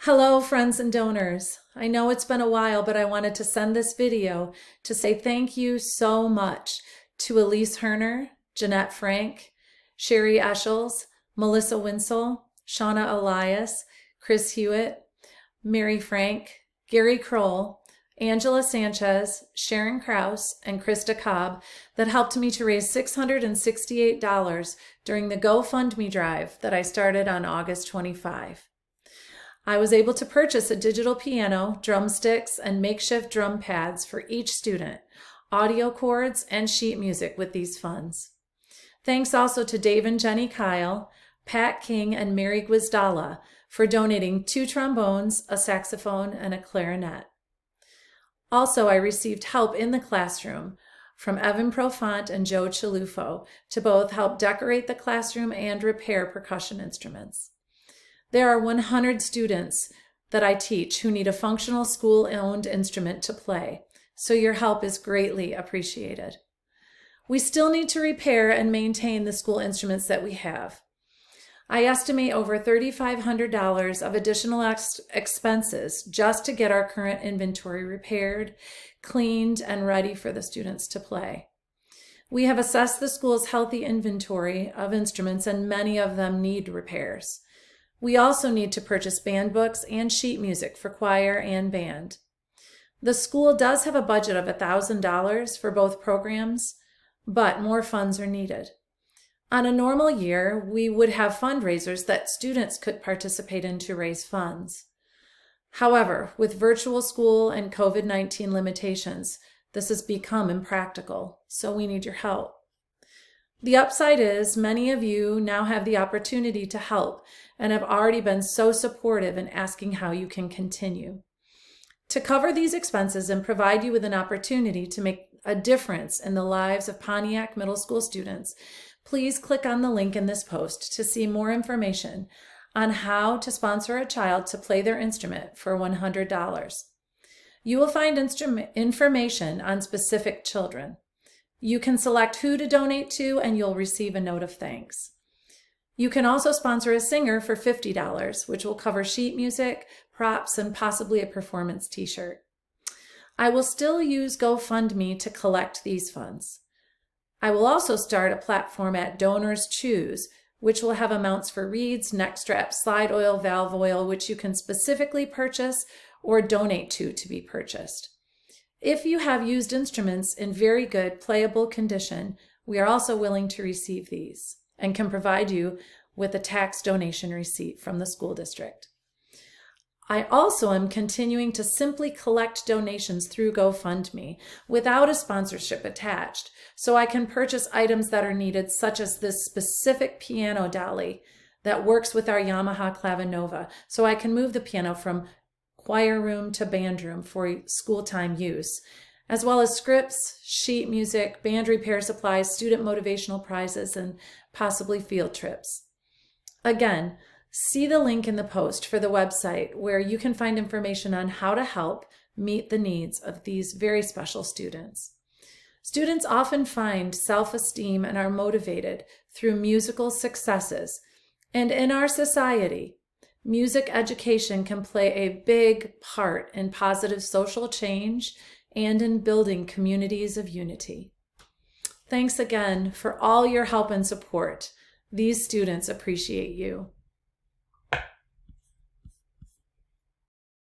Hello, friends and donors. I know it's been a while, but I wanted to send this video to say thank you so much to Elise Herner, Jeanette Frank, Sherry Eschels, Melissa Winsel, Shauna Elias, Chris Hewitt, Mary Frank, Gary Kroll, Angela Sanchez, Sharon Kraus, and Krista Cobb that helped me to raise $668 during the GoFundMe drive that I started on August 25. I was able to purchase a digital piano, drumsticks, and makeshift drum pads for each student, audio chords, and sheet music with these funds. Thanks also to Dave and Jenny Kyle, Pat King, and Mary Guizdala for donating two trombones, a saxophone, and a clarinet. Also, I received help in the classroom from Evan Profant and Joe Chalufo to both help decorate the classroom and repair percussion instruments. There are 100 students that I teach who need a functional school-owned instrument to play, so your help is greatly appreciated. We still need to repair and maintain the school instruments that we have. I estimate over $3,500 of additional ex expenses just to get our current inventory repaired, cleaned, and ready for the students to play. We have assessed the school's healthy inventory of instruments and many of them need repairs. We also need to purchase band books and sheet music for choir and band. The school does have a budget of $1,000 for both programs, but more funds are needed. On a normal year, we would have fundraisers that students could participate in to raise funds. However, with virtual school and COVID 19 limitations, this has become impractical, so we need your help. The upside is many of you now have the opportunity to help and have already been so supportive in asking how you can continue. To cover these expenses and provide you with an opportunity to make a difference in the lives of Pontiac Middle School students, please click on the link in this post to see more information on how to sponsor a child to play their instrument for $100. You will find information on specific children. You can select who to donate to and you'll receive a note of thanks. You can also sponsor a singer for $50, which will cover sheet music, props, and possibly a performance t-shirt. I will still use GoFundMe to collect these funds. I will also start a platform at Donors Choose, which will have amounts for reeds, neck straps, slide oil, valve oil, which you can specifically purchase or donate to to be purchased. If you have used instruments in very good playable condition, we are also willing to receive these and can provide you with a tax donation receipt from the school district. I also am continuing to simply collect donations through GoFundMe without a sponsorship attached, so I can purchase items that are needed, such as this specific piano dolly that works with our Yamaha Clavinova, so I can move the piano from choir room to band room for school time use, as well as scripts, sheet music, band repair supplies, student motivational prizes, and possibly field trips. Again, see the link in the post for the website where you can find information on how to help meet the needs of these very special students. Students often find self-esteem and are motivated through musical successes. And in our society, music education can play a big part in positive social change and in building communities of unity. Thanks again for all your help and support. These students appreciate you.